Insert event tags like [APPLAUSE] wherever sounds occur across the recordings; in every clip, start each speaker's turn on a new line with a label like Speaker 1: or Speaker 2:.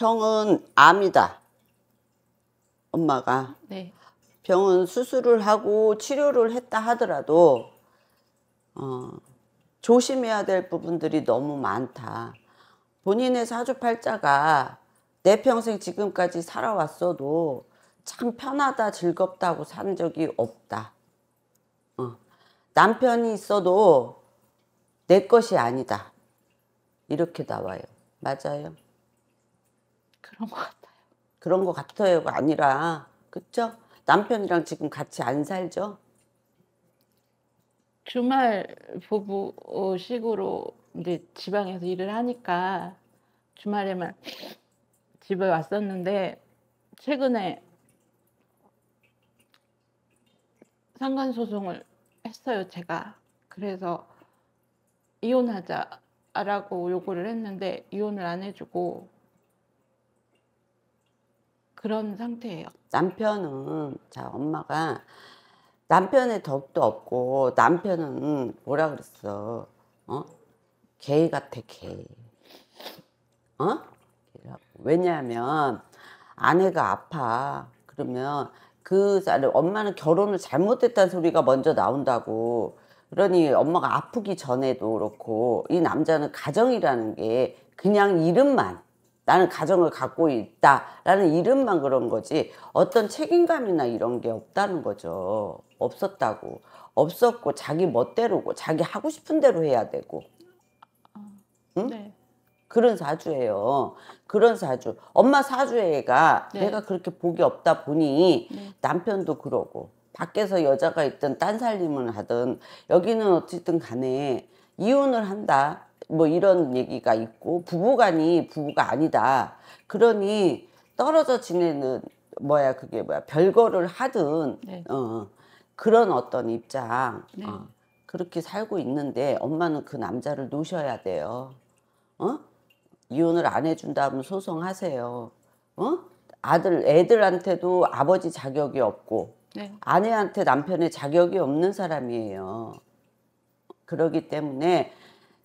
Speaker 1: 형은 암이다. 엄마가. 네. 병은 수술을 하고 치료를 했다 하더라도 어, 조심해야 될 부분들이 너무 많다. 본인의 사주팔자가 내 평생 지금까지 살아왔어도 참 편하다 즐겁다고 산 적이 없다. 어. 남편이 있어도 내 것이 아니다. 이렇게 나와요. 맞아요. 그런 것 같아요. 그런 것 같아요가 아니라 그쵸? 남편이랑 지금 같이 안 살죠? 주말 부부식으로
Speaker 2: 이제 지방에서 일을 하니까 주말에만 [LAUGHS] 집에 왔었는데 최근에 상간 소송을 했어요 제가 그래서 이혼하자라고 요구를 했는데 이혼을 안 해주고 그런 상태예요.
Speaker 1: 남편은 자 엄마가 남편의 덕도 없고 남편은 뭐라 그랬어? 어? 게 같아 게 어? 왜냐하면 아내가 아파 그러면 그 엄마는 결혼을 잘못했다는 소리가 먼저 나온다고 그러니 엄마가 아프기 전에도 그렇고 이 남자는 가정이라는 게 그냥 이름만 나는 가정을 갖고 있다라는 이름만 그런 거지 어떤 책임감이나 이런 게 없다는 거죠. 없었다고. 없었고 자기 멋대로고 자기 하고 싶은 대로 해야 되고. 응? 네. 그런 사주예요. 그런 사주. 엄마 사주애가 네. 내가 그렇게 복이 없다 보니 네. 남편도 그러고 밖에서 여자가 있든 딴 살림을 하든 여기는 어쨌든 간에 이혼을 한다. 뭐 이런 얘기가 있고 부부간이 부부가 아니다. 그러니 떨어져 지내는 뭐야 그게 뭐야 별거를 하든 네. 어, 그런 어떤 입장 네. 어, 그렇게 살고 있는데 엄마는 그 남자를 놓으셔야 돼요. 어? 이혼을 안 해준다면 소송하세요. 어? 아들 애들한테도 아버지 자격이 없고 네. 아내한테 남편의 자격이 없는 사람이에요. 그러기 때문에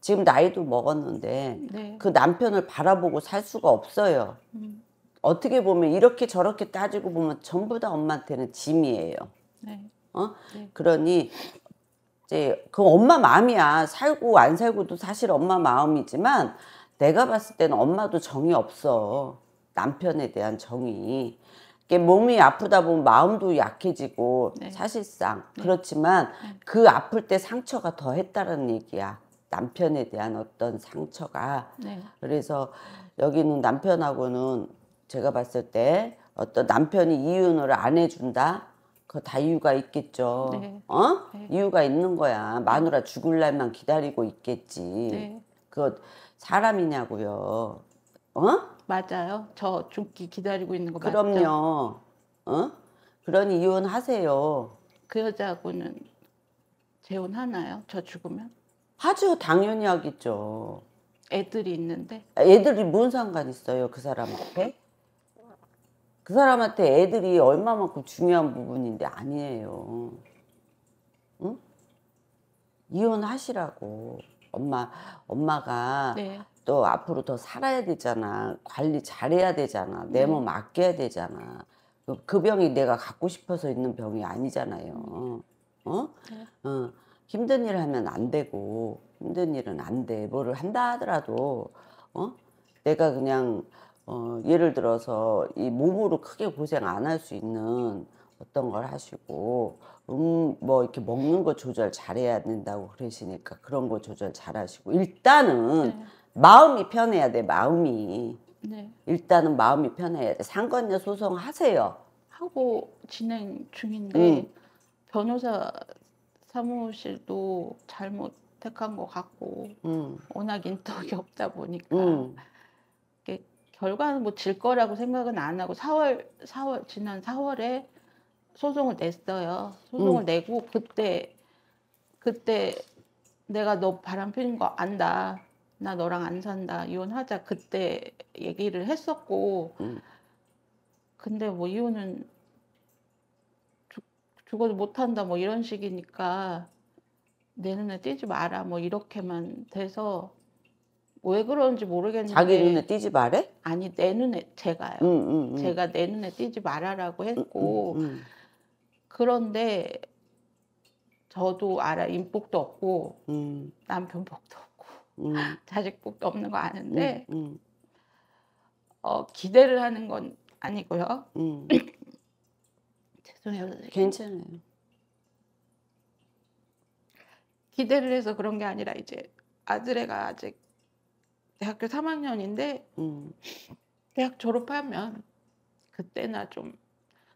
Speaker 1: 지금 나이도 먹었는데 네. 그 남편을 바라보고 살 수가 없어요. 음. 어떻게 보면 이렇게 저렇게 따지고 보면 전부 다 엄마한테는 짐이에요. 네. 어? 네. 그러니 이제 그 엄마 마음이야. 살고 안 살고도 사실 엄마 마음이지만 내가 봤을 때는 엄마도 정이 없어. 남편에 대한 정이. 몸이 아프다 보면 마음도 약해지고 네. 사실상 네. 그렇지만 네. 그 아플 때 상처가 더 했다는 얘기야. 남편에 대한 어떤 상처가 네. 그래서 여기는 남편하고는 제가 봤을 때 어떤 남편이 이윤을 안 해준다 그거 다 이유가 있겠죠 네. 어 네. 이유가 있는 거야 마누라 죽을 날만 기다리고 있겠지 네. 그거 사람이냐고요 어 맞아요 저
Speaker 2: 죽기 기다리고 있는 거 그럼요
Speaker 1: 맞죠? 어? 어그런 이혼하세요 그 여자하고는
Speaker 2: 재혼하나요 저 죽으면
Speaker 1: 하죠. 당연히 하겠죠.
Speaker 2: 애들이 있는데?
Speaker 1: 애들이 뭔 상관 있어요, 그 사람한테? 그 사람한테 애들이 얼마만큼 중요한 부분인데 아니에요. 응? 이혼하시라고. 엄마, 엄마가 네. 또 앞으로 더 살아야 되잖아. 관리 잘해야 되잖아. 내몸 네. 아껴야 되잖아. 그, 그 병이 내가 갖고 싶어서 있는 병이 아니잖아요. 어? 네. 어. 힘든 일 하면 안 되고 힘든 일은 안 돼. 뭐를 한다 하더라도 어? 내가 그냥 어, 예를 들어서 이 몸으로 크게 고생 안 할 수 있는 어떤 걸 하시고 음 뭐 이렇게 먹는 거 조절 잘해야 된다고 그러시니까 그런 거 조절 잘 하시고 일단은 네. 마음이 편해야 돼 마음이 네. 일단은 마음이 편해야 돼 상관녀 소송 하세요
Speaker 2: 하고 진행 중인데 음. 변호사 사무실도 잘못 택한 것 같고 음. 워낙 인덕이 없다 보니까 음. 이게 결과는 뭐 질 거라고 생각은 안 하고 4월 4월 지난 4월에 소송을 냈어요. 소송을 음. 내고 그때 그때 내가 너 바람 피는 거 안다. 나 너랑 안 산다. 이혼하자. 그때 얘기를 했었고 음. 근데 뭐 이혼은 죽어도 못한다 뭐 이런 식이니까 내 눈에 띄지 마라 뭐 이렇게만 돼서 왜 그런지 모르겠는데 자기 눈에 띄지 말래? 아니 내 눈에 제가요. 음, 음, 음. 제가 내 눈에 띄지 말아라고 했고 그런데 저도 알아 인복도 없고 남편 복도 없고 [LAUGHS] 자식 복도 없는 거 아는데 어, 기대를 하는 건 아니고요. [LAUGHS] 죄송해요. 괜찮아요. 기대를 해서 그런 게 아니라 이제 아들애가 아직 대학교 3학년인데 음. 대학 졸업하면 그때나 좀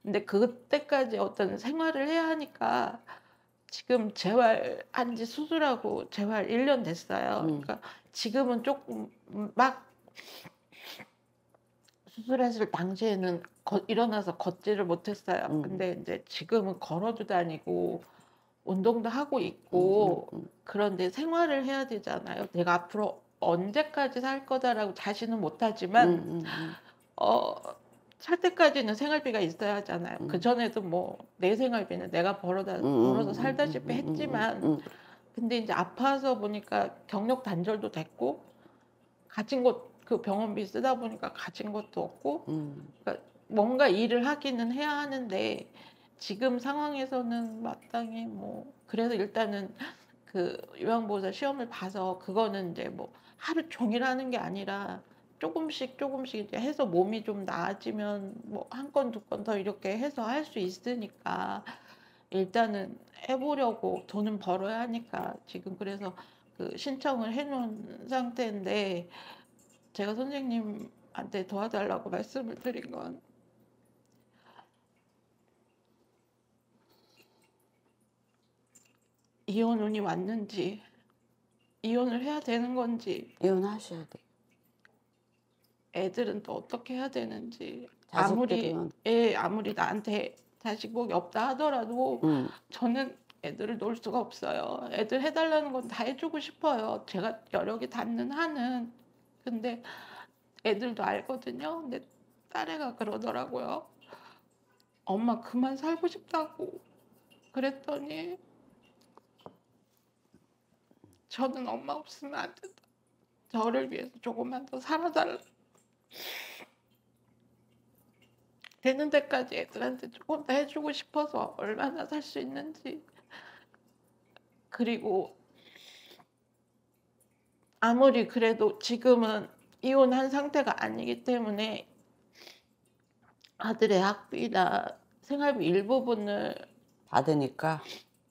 Speaker 2: 근데 그때까지 어떤 생활을 해야 하니까 지금 재활한 지 수술하고 재활 1년 됐어요. 음. 그러니까 지금은 조금 막 수술했을 당시에는 일어나서 걷지를 못했어요. 음. 근데 이제 지금은 걸어도 다니고 운동도 하고 있고 음, 음, 음. 그런데 생활을 해야 되잖아요. 내가 앞으로 언제까지 살 거다라고 자신은 못하지만 음, 음, 어, 살 때까지는 생활비가 있어야 하잖아요. 그 전에도 뭐 내 생활비는 내가 벌어다 벌어서 살다시피 했지만 근데 이제 아파서 보니까 경력 단절도 됐고 가진 것 그 병원비 쓰다 보니까 가진 것도 없고 그러니까 뭔가 일을 하기는 해야 하는데 지금 상황에서는 마땅히 뭐 그래서 일단은 그 요양보호사 시험을 봐서 그거는 이제 뭐 하루 종일 하는 게 아니라 조금씩 조금씩 이제 해서 몸이 좀 나아지면 뭐 한 건 두 건 더 이렇게 해서 할 수 있으니까 일단은 해보려고 돈은 벌어야 하니까 지금 그래서 그 신청을 해놓은 상태인데 제가 선생님한테 도와달라고 말씀을 드린 건 이혼운이 왔는지 이혼을 해야 되는 건지 이혼하셔야 돼. 애들은 또 어떻게 해야 되는지 아무리 자식들은. 애 예, 아무리 나한테 자식복이 없다 하더라도 음. 저는 애들을 놓을 수가 없어요. 애들 해달라는 건 다 해주고 싶어요. 제가 여력이 닿는 한은 근데 애들도 알거든요. 근데 딸애가 그러더라고요. 엄마 그만 살고 싶다고 그랬더니 저는 엄마 없으면 안 된다. 저를 위해서 조금만 더 살아달라. 되는 데까지 애들한테 조금 더 해주고 싶어서 얼마나 살 수 있는지. 그리고 아무리 그래도 지금은 이혼한 상태가 아니기 때문에 아들의 학비나 생활비 일부분을
Speaker 1: 받으니까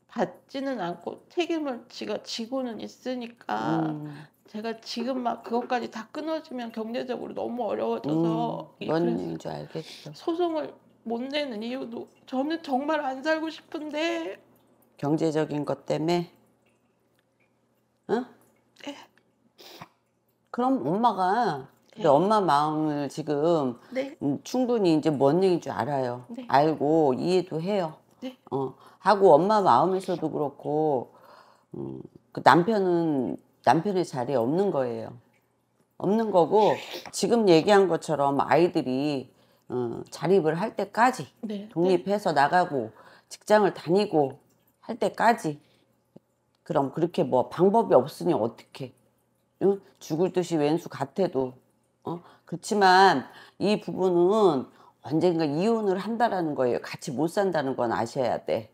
Speaker 2: 받지는 않고 책임을 지가 지고는 있으니까 음. 제가 지금 막 그것까지 다 끊어지면 경제적으로 너무 어려워져서 음, 뭔 일인
Speaker 1: 줄 알겠어.
Speaker 2: 소송을 못 내는 이유도 저는 정말 안 살고 싶은데
Speaker 1: 경제적인 것 때문에 어? 네. 그럼 엄마가 네. 엄마 마음을 지금 네. 음, 충분히 이제 뭔 얘기인 줄 알아요. 네. 알고 이해도 해요. 네. 어. 하고 엄마 마음에서도 그렇고 음, 그 남편은 남편의 자리에 없는 거예요. 없는 거고 지금 얘기한 것처럼 아이들이 어, 자립을 할 때까지 네, 독립해서 네. 나가고 직장을 다니고 할 때까지 그럼 그렇게 뭐 방법이 없으니 어떻게 응? 죽을 듯이 왼수 같아도 어? 그렇지만 이 부분은 언젠가 이혼을 한다라는 거예요. 같이 못 산다는 건 아셔야 돼.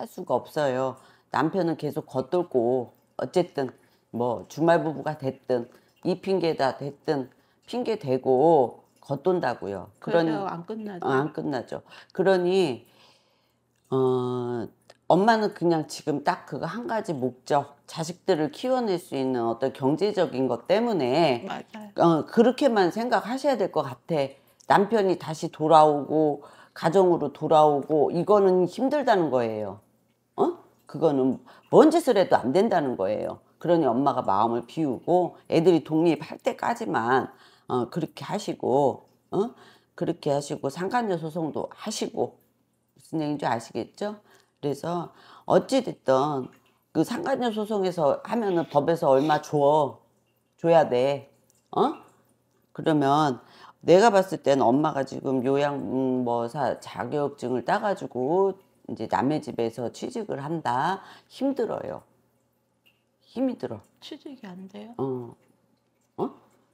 Speaker 1: 할 수가 없어요. 남편은 계속 겉돌고 어쨌든 뭐 주말 부부가 됐든 이 핑계다 됐든 핑계 대고 겉돈다고요. 그러니 안
Speaker 2: 끝나죠. 어, 안
Speaker 1: 끝나죠. 그러니 어 엄마는 그냥 지금 딱 그거 한 가지 목적 자식들을 키워낼 수 있는 어떤 경제적인 것 때문에 맞아요. 어 그렇게만 생각하셔야 될 것 같아. 남편이 다시 돌아오고 가정으로 돌아오고 이거는 힘들다는 거예요. 그거는 뭔 짓을 해도 안 된다는 거예요. 그러니 엄마가 마음을 비우고 애들이 독립할 때까지만 어, 그렇게 하시고 어? 그렇게 하시고 상간녀 소송도 하시고 무슨 얘기인지 아시겠죠? 그래서 어찌됐든 그 상간녀 소송에서 하면은 법에서 얼마 줘 줘야 돼 어? 그러면 내가 봤을 때 엄마가 지금 요양 음, 뭐사 자격증을 따가지고 이제 남의 집에서 취직을 한다. 힘들어요. 힘이 들어.
Speaker 2: 취직이 안 돼요? 어. 어?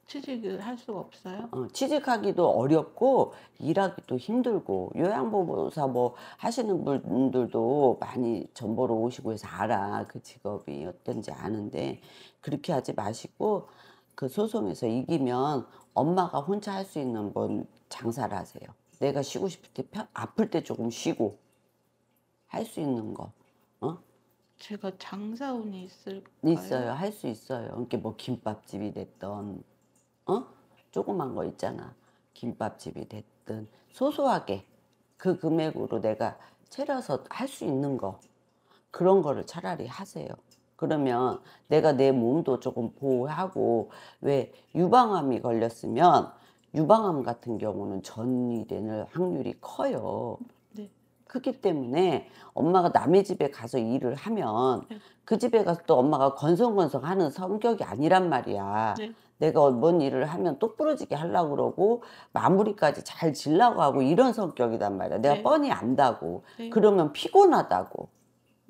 Speaker 2: 취직을 할 수가 없어요?
Speaker 1: 어, 취직하기도 어렵고 일하기도 힘들고 요양보호사 뭐 하시는 분들도 많이 전보러 오시고 해서 알아 그 직업이 어떤지 아는데 그렇게 하지 마시고 그 소송에서 이기면 엄마가 혼자 할 수 있는 뭐 장사를 하세요. 내가 쉬고 싶을 때 아플 때 조금 쉬고 할수 있는 거. 어?
Speaker 2: 제가 장사운이 있을까요? 있어요.
Speaker 1: 할 수 있어요. 이렇게 뭐 김밥집이 됐던 어? 조그만 거 있잖아. 김밥집이 됐든 소소하게 그 금액으로 내가 채려서 할 수 있는 거 그런 거를 차라리 하세요. 그러면 내가 내 몸도 조금 보호하고 왜 유방암이 걸렸으면 유방암 같은 경우는 전이 되는 확률이 커요. 크기 때문에 엄마가 남의 집에 가서 일을 하면 네. 그 집에 가서 또 엄마가 건성건성 하는 성격이 아니란 말이야. 네. 내가 뭔 일을 하면 똑부러지게 하려고 그러고 마무리까지 잘 질라고 하고 이런 성격이란 말이야. 내가 네. 뻔히 안다고. 네. 그러면 피곤하다고.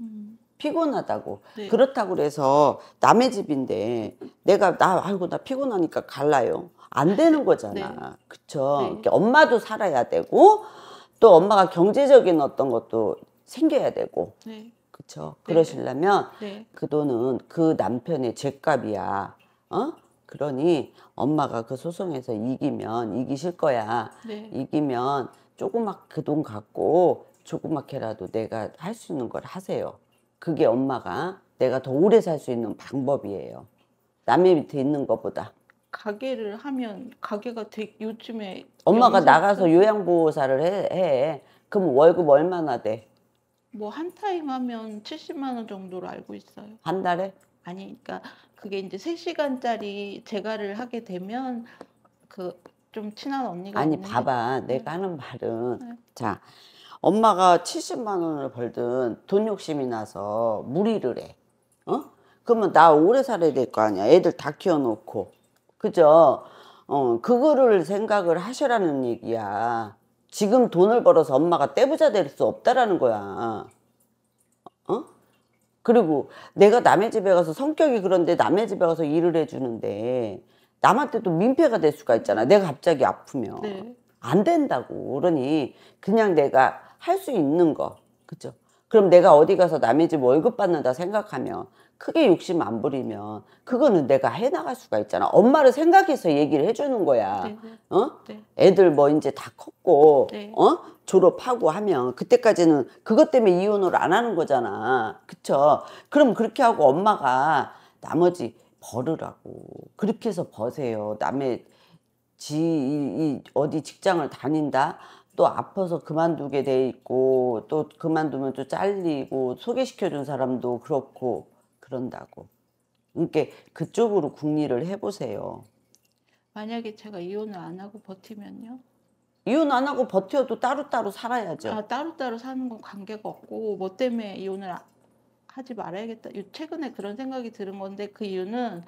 Speaker 1: 음. 피곤하다고. 네. 그렇다고 그래서 남의 집인데 내가 나 아이고 나 피곤하니까 갈라요. 안 되는 네. 거잖아. 그쵸? 그 엄마도 살아야 되고 또 엄마가 경제적인 어떤 것도 생겨야 되고 네. 그렇죠. 그러시려면 네. 그 돈은 그 남편의 죄값이야. 어? 그러니 엄마가 그 소송에서 이기면 이기실 거야. 네. 이기면 조그맣 그돈 갖고 조그맣게라도 내가 할 수 있는 걸 하세요. 그게 엄마가 내가 더 오래 살 수 있는 방법이에요. 남의 밑에 있는 것보다.
Speaker 2: 가게를 하면 가게가 되게 요즘에 엄마가 나가서
Speaker 1: 요양보호사를 해, 해. 그럼 월급 얼마나 돼?
Speaker 2: 뭐 한 타임 하면 70만 원 정도로 알고 있어요. 한 달에? 아니 그러니까 그게 이제 3시간짜리 재가를 하게 되면 그 좀 친한 언니가 아니 있는데.
Speaker 1: 봐봐 네. 내가 하는 말은 네. 자 엄마가 70만 원을 벌든 돈 욕심이 나서 무리를 해 어? 그러면 나 오래 살아야 될 거 아니야 애들 다 키워놓고 그죠? 어, 그거를 생각을 하셔라는 얘기야. 지금 돈을 벌어서 엄마가 떼부자 될 수 없다라는 거야. 어? 그리고 내가 남의 집에 가서 성격이 그런데 남의 집에 가서 일을 해주는데 남한테 또 민폐가 될 수가 있잖아. 내가 갑자기 아프면. 네. 안 된다고. 그러니 그냥 내가 할 수 있는 거. 그죠? 그럼 내가 어디 가서 남의 집 월급 받는다 생각하면 크게 욕심 안 부리면 그거는 내가 해나갈 수가 있잖아. 엄마를 생각해서 얘기를 해주는 거야. 네, 네. 어? 네. 애들 뭐 이제 다 컸고 네. 어? 졸업하고 하면 그때까지는 그것 때문에 이혼을 안 하는 거잖아. 그쵸? 그럼 그렇게 하고 엄마가 나머지 벌으라고 그렇게 해서 버세요. 남의 지 이, 이, 어디 직장을 다닌다. 또 아파서 그만두게 돼 있고 또 그만두면 또 잘리고 소개시켜준 사람도 그렇고 그런다고. 그러니까 그쪽으로 국리를 해보세요.
Speaker 2: 만약에 제가 이혼을 안 하고 버티면요?
Speaker 1: 이혼 안 하고 버텨도 따로따로 살아야죠. 아,
Speaker 2: 따로따로 사는 건 관계가 없고 뭐 때문에 이혼을 하지 말아야겠다. 최근에 그런 생각이 들은 건데 그 이유는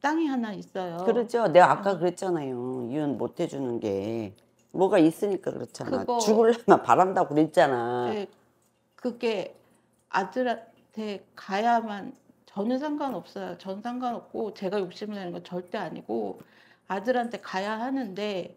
Speaker 2: 땅이 하나 있어요. 그렇죠.
Speaker 1: 내가 아까 그랬잖아요. 이혼 못 해주는 게 뭐가 있으니까 그렇잖아. 죽을려면 바란다고 그랬잖아. 네,
Speaker 2: 그게 아들 곁에 가야만 전혀 상관없어요. 전 상관없고 제가 욕심을 내는 건 절대 아니고 아들한테 가야 하는데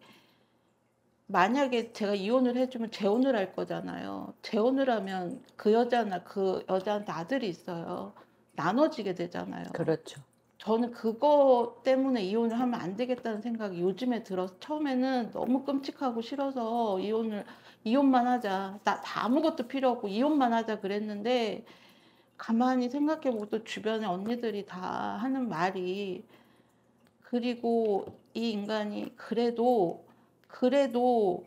Speaker 2: 만약에 제가 이혼을 해주면 재혼을 할 거잖아요. 재혼을 하면 그 여자나 그 여자한테 아들이 있어요. 나눠지게 되잖아요. 그렇죠. 저는 그거 때문에 이혼을 하면 안 되겠다는 생각이 요즘에 들어서 처음에는 너무 끔찍하고 싫어서 이혼을 이혼만 하자 나 아무것도 필요 없고 이혼만 하자 그랬는데 가만히 생각해보고 또 주변에 언니들이 다 하는 말이 그리고 이 인간이 그래도 그래도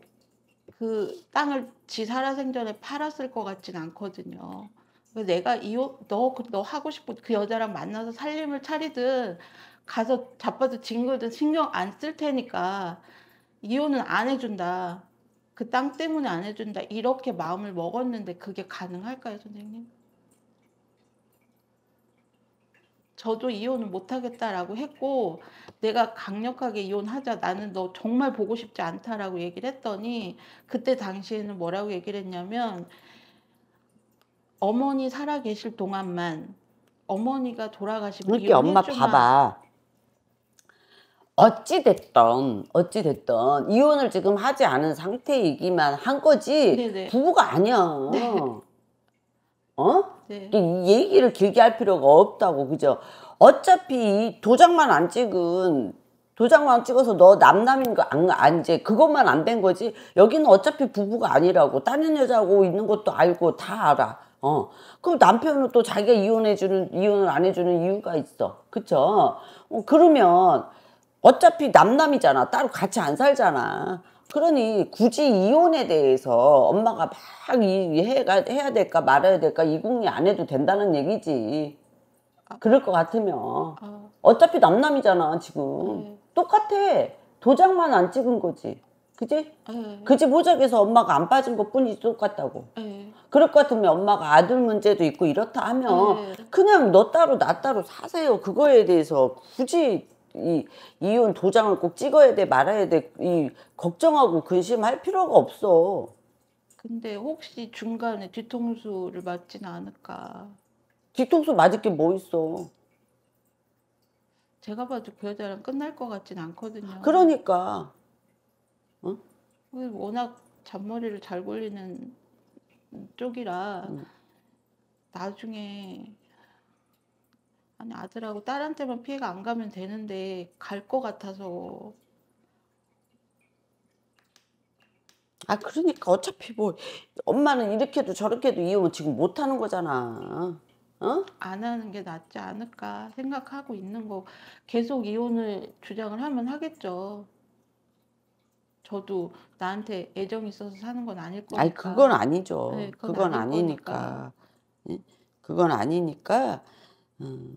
Speaker 2: 그 땅을 지 살아생전에 팔았을 것 같진 않거든요. 내가 이너너 너 하고 싶어그 여자랑 만나서 살림을 차리든 가서 자빠도 징거든 신경 안 쓸 테니까 이혼은 안 해준다. 그 땅 때문에 안 해준다. 이렇게 마음을 먹었는데 그게 가능할까요, 선생님? 저도 이혼을 못하겠다라고 했고 내가 강력하게 이혼하자 나는 너 정말 보고 싶지 않다라고 얘기를 했더니 그때 당시에는 뭐라고 얘기를 했냐면 어머니 살아 계실 동안만 어머니가 돌아가시고 그러니까 이렇게 엄마 봐봐
Speaker 1: 어찌 됐던 어찌 됐던 이혼을 지금 하지 않은 상태이기만 한 거지 네네. 부부가 아니야 네. 어 네. 얘기를 길게 할 필요가 없다고 그죠? 어차피 도장만 안 찍은 도장만 찍어서 너 남남인 거안 안, 이제 그것만 안 된 거지 여기는 어차피 부부가 아니라고 다른 여자하고 있는 것도 알고 다 알아. 어. 그럼 남편은 또 자기가 이혼해주는, 이혼을 안 해주는 이유가 있어. 그쵸? 어, 그러면 어차피 남남이잖아. 따로 같이 안 살잖아. 그러니 굳이 이혼에 대해서 엄마가 막 이, 해가, 해야 될까 말아야 될까 이 궁리 안 해도 된다는 얘기지. 아, 그럴 것 같으면. 아. 어차피 남남이잖아, 지금. 네. 똑같아. 도장만 안 찍은 거지. 그지? 네. 그지 모작에서 엄마가 안 빠진 것 뿐이 똑같다고. 에 네. 그럴 것 같으면 엄마가 아들 문제도 있고 이렇다 하면 에 그냥 너 따로 나 따로 사세요. 그거에 대해서 굳이 이 이혼 도장을 꼭 찍어야 돼 말아야 돼 이 걱정하고 근심할 필요가 없어. 근데 혹시 중간에 뒤통수를 맞진 않을까? 뒤통수 맞을 게 뭐 있어?
Speaker 2: 제가 봐도 그 여자랑 끝날 것 같진 않거든요.
Speaker 1: 그러니까. 응?
Speaker 2: 어? 워낙 잔머리를 잘 굴리는 쪽이라 응. 음. 나중에 아니 아들하고 딸한테만 피해가 안 가면 되는데 갈 것 같아서
Speaker 1: 아 그러니까 어차피 뭐 엄마는 이렇게도 저렇게도 이혼을 지금 못 하는 거잖아.
Speaker 2: 어? 안 하는 게 낫지 않을까 생각하고 있는 거 계속 이혼을 주장을 하면 하겠죠. 저도 나한테 애정 있어서 사는 건 아닐 거니까. 아니 그건
Speaker 1: 아니죠. 네, 그건, 그건 아니니까. 거니까. 예? 그건 아니니까 음.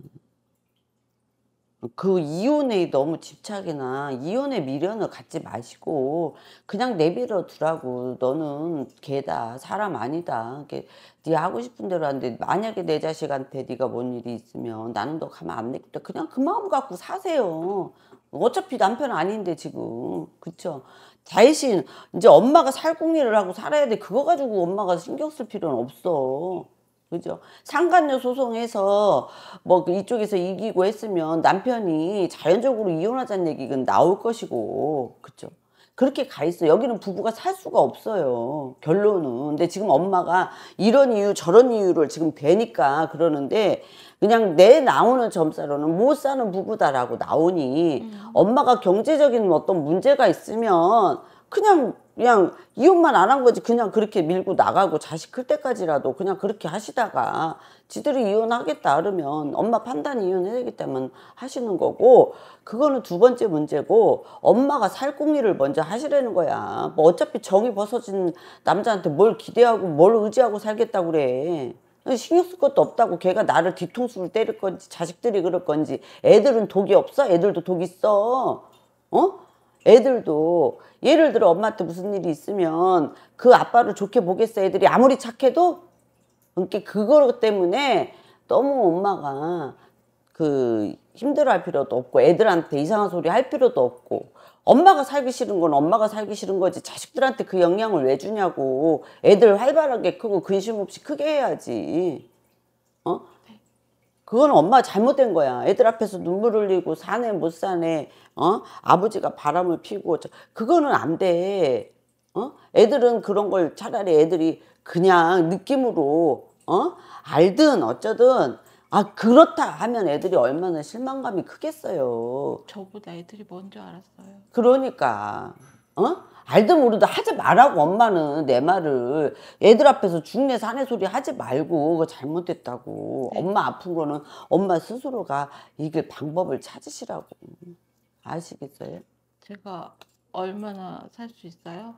Speaker 1: 그 이혼에 너무 집착이나 이혼의 미련을 갖지 마시고 그냥 내버려 두라고 너는 개다 사람 아니다 이렇게 네 하고 싶은 대로 하는데 만약에 내 자식한테 네가 뭔 일이 있으면 나는 너 가만 안겠다 그냥 그 마음 갖고 사세요 어차피 남편 아닌데 지금 그쵸 대신 이제 엄마가 살궁리를 하고 살아야 돼 그거 가지고 엄마가 신경 쓸 필요는 없어 그죠? 상간녀 소송에서 뭐 그 이쪽에서 이기고 했으면 남편이 자연적으로 이혼하자는 얘기가 나올 것이고, 그죠? 그렇게 가 있어. 여기는 부부가 살 수가 없어요. 결론은. 근데 지금 엄마가 이런 이유, 저런 이유를 지금 되니까 그러는데 그냥 내 나오는 점사로는 못 사는 부부다라고 나오니 음. 엄마가 경제적인 어떤 문제가 있으면 그냥 그냥 이혼만 안 한 거지 그냥 그렇게 밀고 나가고 자식 클 때까지라도 그냥 그렇게 하시다가 지들이 이혼하겠다 그러면 엄마 판단 이혼해야 이 되기 때문에 하시는 거고 그거는 두 번째 문제고 엄마가 살궁리를 먼저 하시라는 거야 뭐 어차피 정이 벗어진 남자한테 뭘 기대하고 뭘 의지하고 살겠다고 그래 신경 쓸 것도 없다고 걔가 나를 뒤통수를 때릴 건지 자식들이 그럴 건지 애들은 독이 없어 애들도 독 있어 어? 애들도 예를 들어 엄마한테 무슨 일이 있으면 그 아빠를 좋게 보겠어 애들이 아무리 착해도 그러니까 그거 때문에 너무 엄마가 그 힘들어할 필요도 없고 애들한테 이상한 소리 할 필요도 없고 엄마가 살기 싫은 건 엄마가 살기 싫은 거지 자식들한테 그 영향을 왜 주냐고 애들 활발하게 크고 근심 없이 크게 해야지 어 그건 엄마 잘못된 거야. 애들 앞에서 눈물 흘리고 사네 못 사네. 어? 아버지가 바람을 피고 그거는 안 돼. 어? 애들은 그런 걸 차라리 애들이 그냥 느낌으로 어? 알든 어쩌든 아 그렇다 하면 애들이 얼마나 실망감이 크겠어요.
Speaker 2: 저보다 애들이 먼저 알았어요.
Speaker 1: 그러니까. 어? 알든 모르든 하지 말라고 엄마는 내 말을 애들 앞에서 죽네 사내 소리 하지 말고 그 잘못됐다고 네. 엄마 아픈 거는 엄마 스스로가 이길 방법을 찾으시라고 아시겠어요?
Speaker 2: 제가 얼마나 살 수 있어요?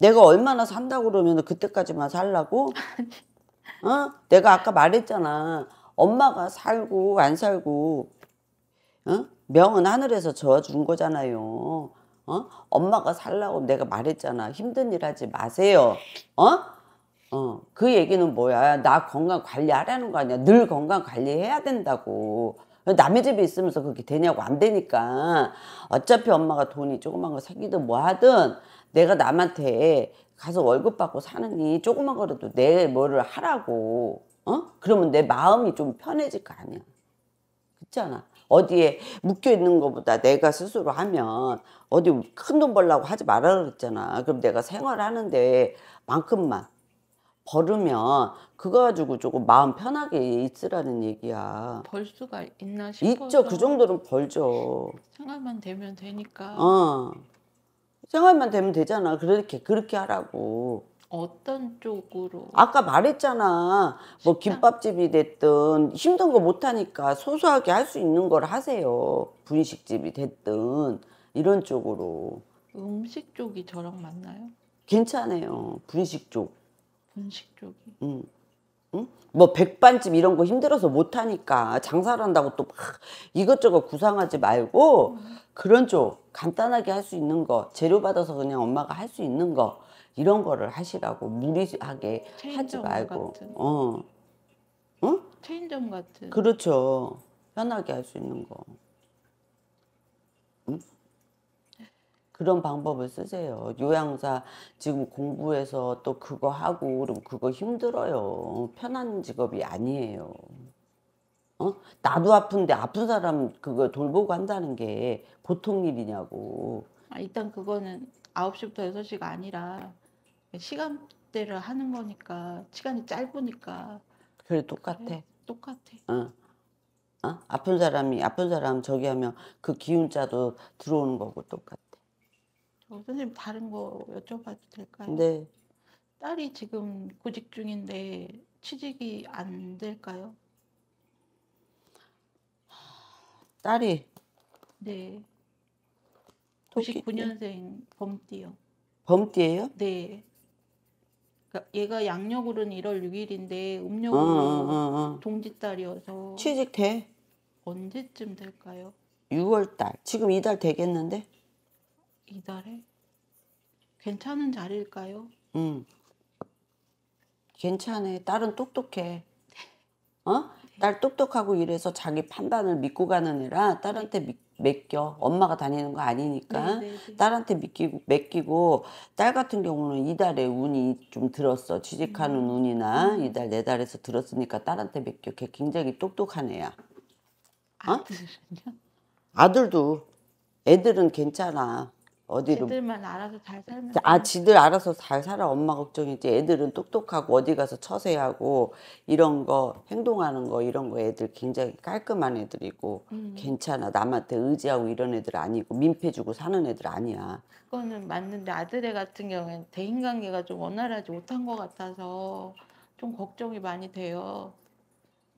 Speaker 1: 내가 얼마나 산다고 그러면 그때까지만 살라고? [LAUGHS] 어? 내가 아까 말했잖아 엄마가 살고 안 살고 어? 명은 하늘에서 저어준 거잖아요 어? 엄마가 살라고 내가 말했잖아. 힘든 일 하지 마세요. 어? 어, 그 얘기는 뭐야? 나 건강 관리하라는 거 아니야? 늘 건강 관리해야 된다고. 남의 집에 있으면서 그게 되냐고 안 되니까 어차피 엄마가 돈이 조그만 거 생기든 뭐 하든 내가 남한테 가서 월급 받고 사느니 조그만 거라도 내 뭐를 하라고 어 그러면 내 마음이 좀 편해질 거 아니야 그렇잖아 어디에 묶여 있는 것보다 내가 스스로 하면 어디 큰 돈 벌라고 하지 말라 그랬잖아. 그럼 내가 생활하는데 만큼만 벌으면 그거 가지고 조금 마음 편하게 있으라는 얘기야.
Speaker 2: 벌 수가 있나 싶어 있죠. 그 정도는
Speaker 1: 벌죠.
Speaker 2: 생활만 되면 되니까. 어.
Speaker 1: 생활만 되면 되잖아. 그렇게 그렇게 하라고.
Speaker 2: 어떤 쪽으로? 아까
Speaker 1: 말했잖아. 뭐 김밥집이 됐든 힘든 거 못하니까 소소하게 할 수 있는 걸 하세요. 분식집이 됐든 이런 쪽으로.
Speaker 2: 음식 쪽이 저랑
Speaker 1: 맞나요? 괜찮아요. 분식 쪽. 분식 쪽이. 응. 응? 뭐 백반집 이런 거 힘들어서 못하니까 장사를 한다고 또 막 이것저것 구상하지 말고 음. 그런 쪽 간단하게 할 수 있는 거 재료 받아서 그냥 엄마가 할 수 있는 거 이런 거를 하시라고 무리하게 하지 말고 같은. 어 응? 어?
Speaker 2: 체인점 같은
Speaker 1: 그렇죠 편하게 할 수 있는 거 그런 방법을 쓰세요 요양사 지금 공부해서 또 그거 하고 그럼 그거 힘들어요 편한 직업이 아니에요 어? 나도 아픈데 아픈 사람 그거 돌보고 한다는 게 보통 일이냐고
Speaker 2: 아, 일단 그거는 9시부터 6시가 아니라 시간대를 하는 거니까 시간이 짧으니까
Speaker 1: 그래 똑같아. 그래, 똑같아. 어. 어? 아픈 사람이 아픈 사람 저기 하면 그 기운자도 들어오는 거고 똑같아.
Speaker 2: 어, 선생님 다른 거 여쭤봐도 될까요? 네. 딸이 지금 구직 중인데 취직이 안 될까요? 딸이 네. 99년생 범띠요.
Speaker 1: 범띠예요?
Speaker 2: 네. 그러니까 얘가 양력으로는 1월 6일인데 음력으로 어, 어, 어, 동짓달이어서
Speaker 1: 취직돼?
Speaker 2: 언제쯤 될까요?
Speaker 1: 6월달 지금 이달 되겠는데?
Speaker 2: 이달에? 괜찮은 자리일까요?
Speaker 1: 응 괜찮아 딸은 똑똑해 [LAUGHS] 어? 네. 딸 똑똑하고 이래서 자기 판단을 믿고 가느니라 딸한테 네. 믿, 맡겨. 엄마가 다니는 거 아니니까. 네네네. 네, 네. 딸한테 맡기고, 맡기고, 딸 같은 경우는 이달에 운이 좀 들었어. 취직하는 음. 운이나 음. 이달, 네 달에서 들었으니까 딸한테 맡겨. 걔 굉장히 똑똑한 애야. 어? 아들은요? 아들도 애들은 괜찮아. 어디로
Speaker 2: 애들만 알아서 잘 살면 아
Speaker 1: 지들 알아서 잘 살아 엄마 걱정이지 애들은 똑똑하고 어디 가서 처세하고 이런 거 행동하는 거 이런 거 애들 굉장히 깔끔한 애들이고 음. 괜찮아 남한테 의지하고 이런 애들 아니고 민폐 주고 사는 애들 아니야
Speaker 2: 그거는 맞는데 아들애 같은 경우에는 대인관계가 좀 원활하지 못한 것 같아서 좀 걱정이 많이 돼요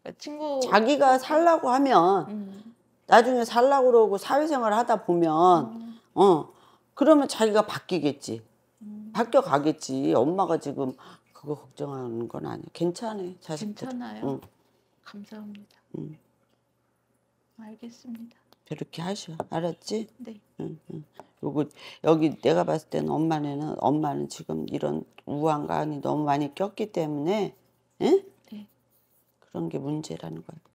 Speaker 2: 그러니까 친구 자기가 살라고 하면
Speaker 1: 음. 나중에 살라고 그러고 사회생활 하다 보면 음. 어 그러면 자기가 바뀌겠지. 음. 바뀌어 가겠지. 엄마가 지금 그거 걱정하는 건 아니야. 괜찮아. 자식들. 괜찮아요. 응.
Speaker 2: 감사합니다. 응. 알겠습니다.
Speaker 1: 그렇게 하셔. 알았지? 네. 응, 응. 요거 여기 내가 봤을 때는 엄마는 엄마는 지금 이런 우한 강이 너무 많이 꼈기 때문에 응? 네. 그런 게 문제라는 거야.